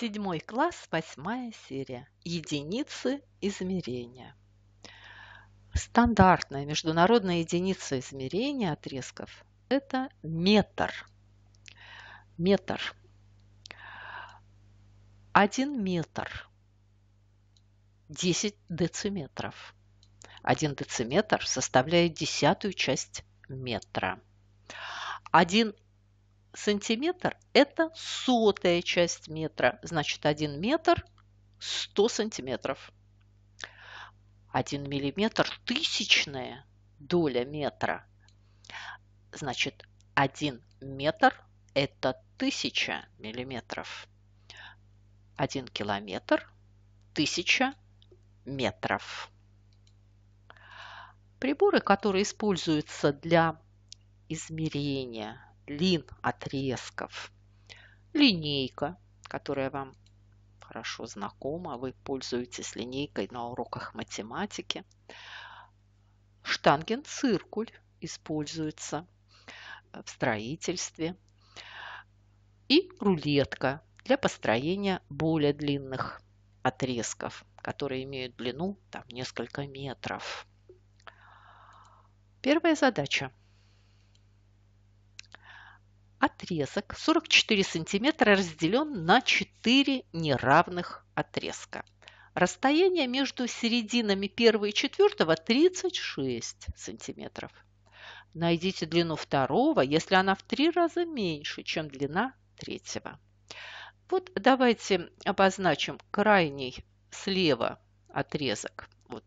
Седьмой класс, восьмая серия. Единицы измерения. Стандартная международная единица измерения отрезков – это метр. Метр. Один метр. 10 дециметров. Один дециметр составляет десятую часть метра. Один сантиметр – это сотая часть метра. Значит, 1 метр – 100 сантиметров. 1 миллиметр – тысячная доля метра. Значит, 1 метр – это тысяча миллиметров. 1 километр – тысяча метров. Приборы, которые используются для измерения лин отрезков. Линейка, которая вам хорошо знакома, вы пользуетесь линейкой на уроках математики. Штангенциркуль используется в строительстве. И рулетка для построения более длинных отрезков, которые имеют длину там, несколько метров. Первая задача отрезок 44 сантиметра разделен на 4 неравных отрезка. Расстояние между серединами 1 и 4 36 сантиметров. Найдите длину второго, если она в три раза меньше, чем длина третьего. Вот давайте обозначим крайний слева отрезок. Вот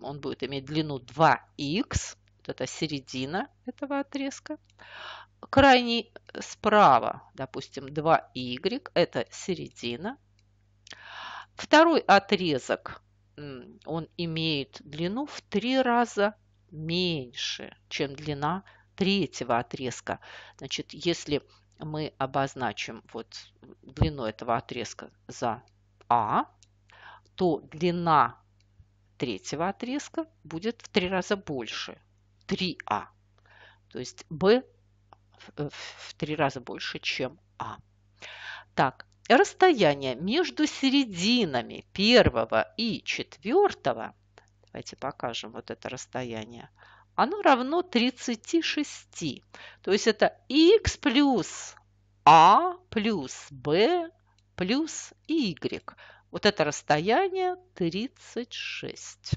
он будет иметь длину 2х, вот это середина этого отрезка крайний справа, допустим, 2y, это середина. Второй отрезок, он имеет длину в три раза меньше, чем длина третьего отрезка. Значит, если мы обозначим вот длину этого отрезка за А, то длина третьего отрезка будет в три раза больше, 3А. То есть B Э, в три раза больше, чем А. Так, расстояние между серединами первого и четвертого, давайте покажем вот это расстояние, оно равно 36. То есть это x плюс а плюс b плюс y. Вот это расстояние 36.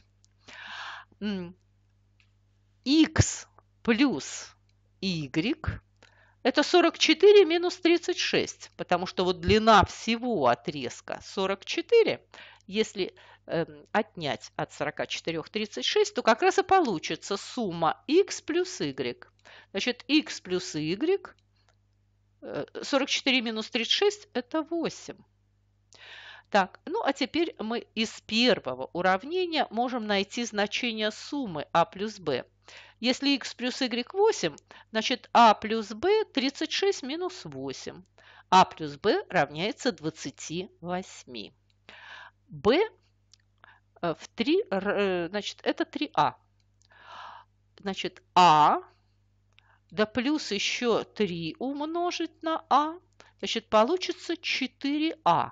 x плюс y это 44 минус 36, потому что вот длина всего отрезка 44, если э, отнять от 44 36, то как раз и получится сумма x плюс y. Значит, x плюс y, 44 э, минус 36 – это 8. Так, ну а теперь мы из первого уравнения можем найти значение суммы а плюс b. Если x плюс y 8, значит а плюс b 36 минус 8. а плюс b равняется 28. b э, в 3, э, значит, это 3а. Значит, а, да плюс еще 3 умножить на а, значит, получится 4а.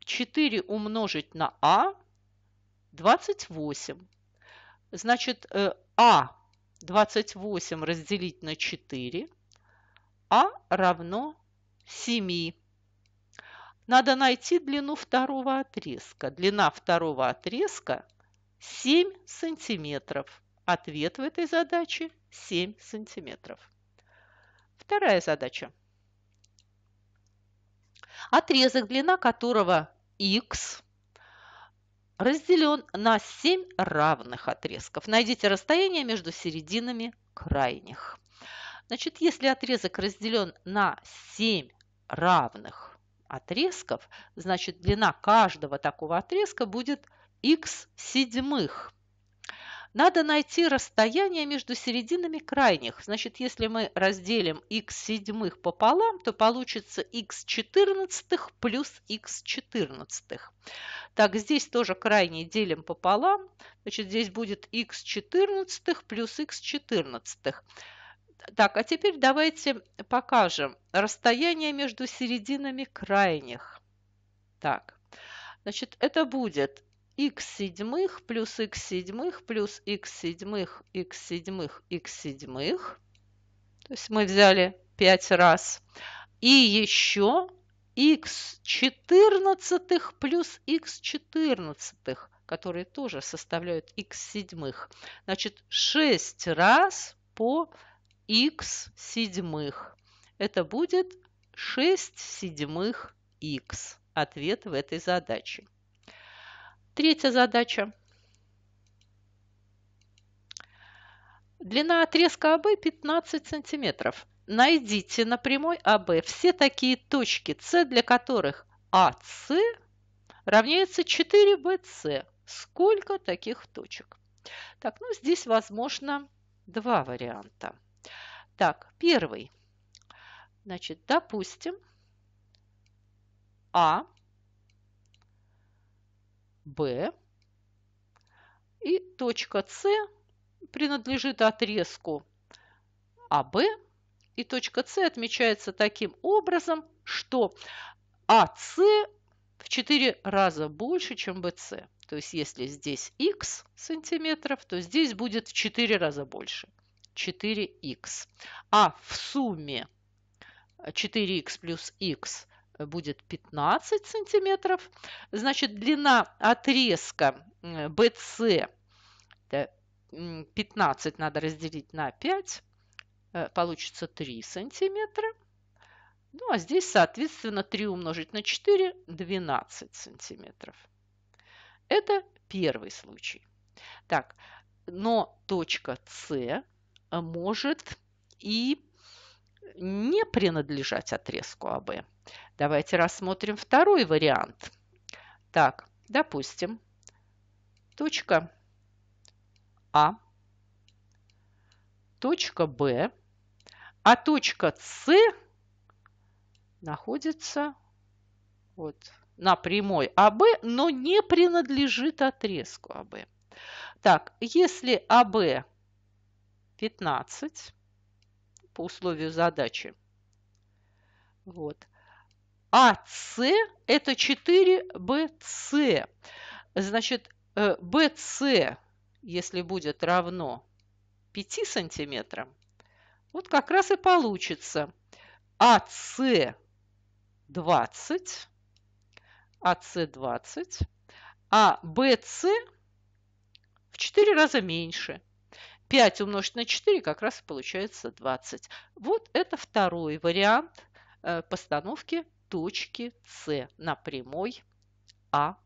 4 умножить на а 28. Значит, э, А 28 разделить на 4, а равно 7. Надо найти длину второго отрезка. Длина второго отрезка 7 сантиметров. Ответ в этой задаче 7 сантиметров. Вторая задача. Отрезок, длина которого x разделен на 7 равных отрезков. Найдите расстояние между серединами крайних. Значит, если отрезок разделен на 7 равных отрезков, значит длина каждого такого отрезка будет x седьмых. Надо найти расстояние между серединами крайних. Значит, если мы разделим x седьмых пополам, то получится x четырнадцатых плюс x четырнадцатых. Так, здесь тоже крайние делим пополам. Значит, здесь будет x четырнадцатых плюс x четырнадцатых. Так, а теперь давайте покажем расстояние между серединами крайних. Так, значит, это будет x седьмых плюс x седьмых плюс x седьмых, x седьмых, x седьмых. То есть мы взяли 5 раз. И еще x четырнадцатых плюс x четырнадцатых, которые тоже составляют x седьмых. Значит, 6 раз по x седьмых. Это будет 6 седьмых x. Ответ в этой задаче. Третья задача. Длина отрезка АБ 15 сантиметров. Найдите на прямой АБ все такие точки С, для которых АС равняется 4БС. Сколько таких точек? Так, ну здесь возможно два варианта. Так, первый. Значит, допустим, А B И точка C принадлежит отрезку AB а И точка C отмечается таким образом, что AC а в 4 раза больше, чем BC. То есть если здесь x сантиметров, то здесь будет в 4 раза больше. 4 x А в сумме 4 x плюс x будет 15 сантиметров. Значит, длина отрезка BC 15 надо разделить на 5, э, получится 3 сантиметра. Ну, а здесь, соответственно, 3 умножить на 4 – 12 сантиметров. Это первый случай. Так, но точка С может и не принадлежать отрезку АБ. Давайте рассмотрим второй вариант. Так, допустим, точка А, точка Б, а точка С находится вот на прямой АБ, но не принадлежит отрезку АБ. Так, если АБ 15 по условию задачи, вот – АС – это 4БС. Значит, э, БС, если будет равно 5 сантиметрам, вот как раз и получится АС 20, АС 20, а, а, а БС в 4 раза меньше. 5 умножить на 4 как раз получается 20. Вот это второй вариант э, постановки точки С на прямой АВ.